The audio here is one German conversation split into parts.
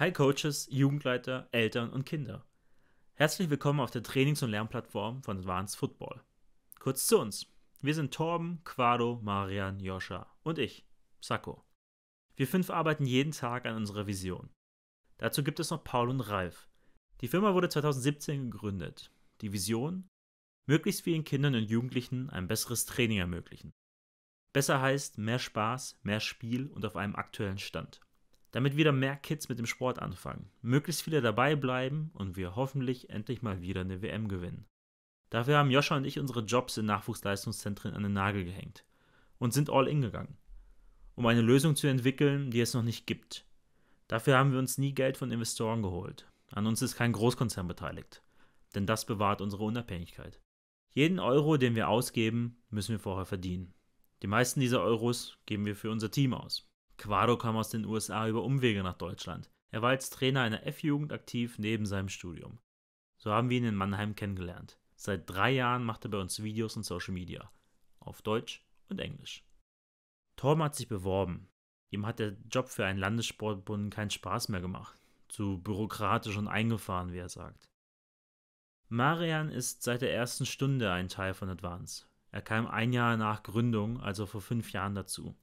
Hi Coaches, Jugendleiter, Eltern und Kinder. Herzlich willkommen auf der Trainings- und Lernplattform von Advanced Football. Kurz zu uns. Wir sind Torben, Quado, Marian, Joscha und ich, Sakko. Wir fünf arbeiten jeden Tag an unserer Vision. Dazu gibt es noch Paul und Ralf. Die Firma wurde 2017 gegründet. Die Vision? Möglichst vielen Kindern und Jugendlichen ein besseres Training ermöglichen. Besser heißt mehr Spaß, mehr Spiel und auf einem aktuellen Stand damit wieder mehr Kids mit dem Sport anfangen, möglichst viele dabei bleiben und wir hoffentlich endlich mal wieder eine WM gewinnen. Dafür haben Joscha und ich unsere Jobs in Nachwuchsleistungszentren an den Nagel gehängt und sind all in gegangen, um eine Lösung zu entwickeln, die es noch nicht gibt. Dafür haben wir uns nie Geld von Investoren geholt. An uns ist kein Großkonzern beteiligt, denn das bewahrt unsere Unabhängigkeit. Jeden Euro, den wir ausgeben, müssen wir vorher verdienen. Die meisten dieser Euros geben wir für unser Team aus, Quado kam aus den USA über Umwege nach Deutschland. Er war als Trainer einer F-Jugend aktiv neben seinem Studium. So haben wir ihn in Mannheim kennengelernt. Seit drei Jahren macht er bei uns Videos und Social Media. Auf Deutsch und Englisch. Torben hat sich beworben. Ihm hat der Job für einen Landessportbund keinen Spaß mehr gemacht. Zu bürokratisch und eingefahren, wie er sagt. Marian ist seit der ersten Stunde ein Teil von Advance. Er kam ein Jahr nach Gründung, also vor fünf Jahren dazu.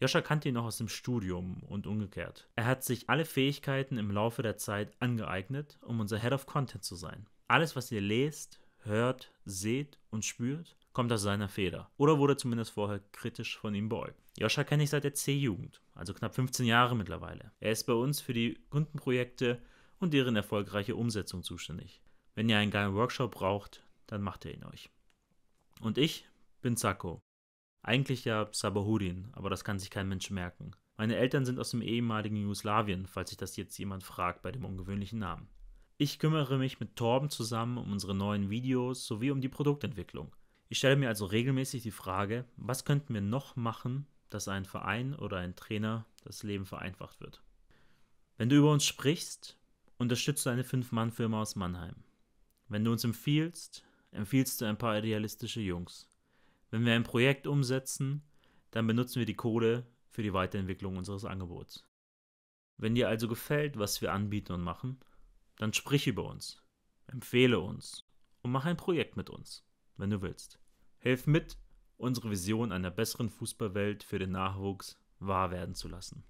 Joscha kannte ihn noch aus dem Studium und umgekehrt. Er hat sich alle Fähigkeiten im Laufe der Zeit angeeignet, um unser Head of Content zu sein. Alles, was ihr lest, hört, seht und spürt, kommt aus seiner Feder oder wurde zumindest vorher kritisch von ihm beäugt. Joscha kenne ich seit der C-Jugend, also knapp 15 Jahre mittlerweile. Er ist bei uns für die Kundenprojekte und deren erfolgreiche Umsetzung zuständig. Wenn ihr einen geilen Workshop braucht, dann macht er ihn euch. Und ich bin Zako. Eigentlich ja Sabahudin, aber das kann sich kein Mensch merken. Meine Eltern sind aus dem ehemaligen Jugoslawien, falls sich das jetzt jemand fragt bei dem ungewöhnlichen Namen. Ich kümmere mich mit Torben zusammen um unsere neuen Videos sowie um die Produktentwicklung. Ich stelle mir also regelmäßig die Frage, was könnten wir noch machen, dass ein Verein oder ein Trainer das Leben vereinfacht wird. Wenn du über uns sprichst, unterstützt du eine Fünf-Mann-Firma aus Mannheim. Wenn du uns empfiehlst, empfiehlst du ein paar idealistische Jungs. Wenn wir ein Projekt umsetzen, dann benutzen wir die Kohle für die Weiterentwicklung unseres Angebots. Wenn dir also gefällt, was wir anbieten und machen, dann sprich über uns, empfehle uns und mach ein Projekt mit uns, wenn du willst. Hilf mit, unsere Vision einer besseren Fußballwelt für den Nachwuchs wahr werden zu lassen.